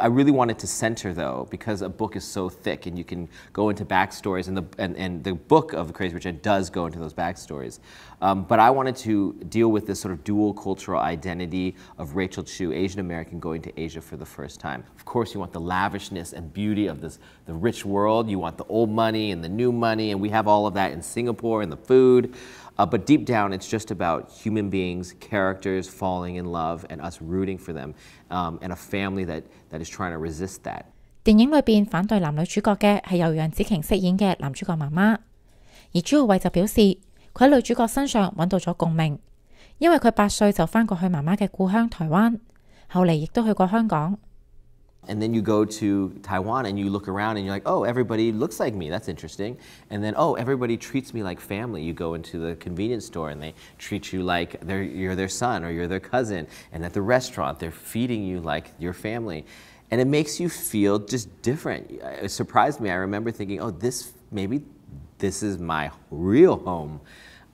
I really wanted to center though, because a book is so thick and you can go into backstories, and the and, and the book of Crazy Rich Asians does go into those backstories. Um, but I wanted to deal with this sort of dual cultural identity of Rachel Chu, Asian American, going to Asia for the first time. Of course, you want the lavishness and beauty of this the rich world. You want the old money and the new money, and we have all of that in Singapore and the food. Uh, but deep down, it's just about human beings, characters falling in love, and us rooting for them, um, and a family that that is trying to resist that. 電影裏邊反對男女主角嘅係由楊紫瓊飾演嘅男主角媽媽，而朱浩偉就表示佢喺女主角身上揾到咗共鳴，因為佢八歲就返過去媽媽嘅故鄉台灣，後嚟亦都去過香港。and then you go to Taiwan and you look around and you're like, oh, everybody looks like me. That's interesting. And then, oh, everybody treats me like family. You go into the convenience store and they treat you like you're their son or you're their cousin. And at the restaurant, they're feeding you like your family. And it makes you feel just different. Uh, it surprised me. I remember thinking, oh, this maybe this is my real home.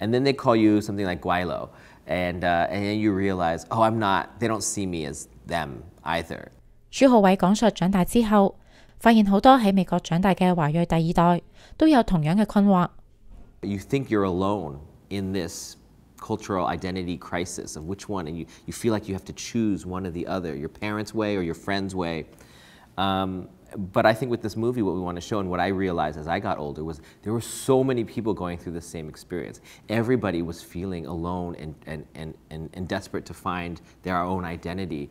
And then they call you something like Guaylo. And, uh, and then you realize, oh, I'm not, they don't see me as them either. You think you're alone in this cultural identity crisis of which one, and you, you feel like you have to choose one or the other, your parents' way or your friends' way. Um, but I think with this movie, what we want to show and what I realized as I got older was there were so many people going through the same experience. Everybody was feeling alone and, and, and, and, and desperate to find their own identity.